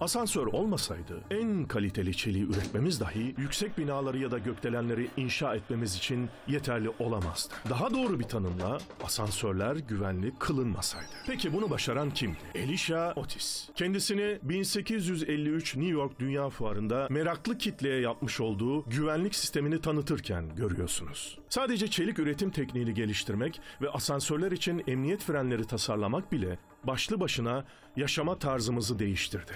Asansör olmasaydı en kaliteli çeliği üretmemiz dahi yüksek binaları ya da gökdelenleri inşa etmemiz için yeterli olamazdı. Daha doğru bir tanımla asansörler güvenli kılınmasaydı. Peki bunu başaran kimdi? Elisha Otis. Kendisini 1853 New York Dünya Fuarı'nda meraklı kitleye yapmış olduğu güvenlik sistemini tanıtırken görüyorsunuz. Sadece çelik üretim tekniğini geliştirmek ve asansörler için emniyet frenleri tasarlamak bile başlı başına yaşama tarzımızı değiştirdi.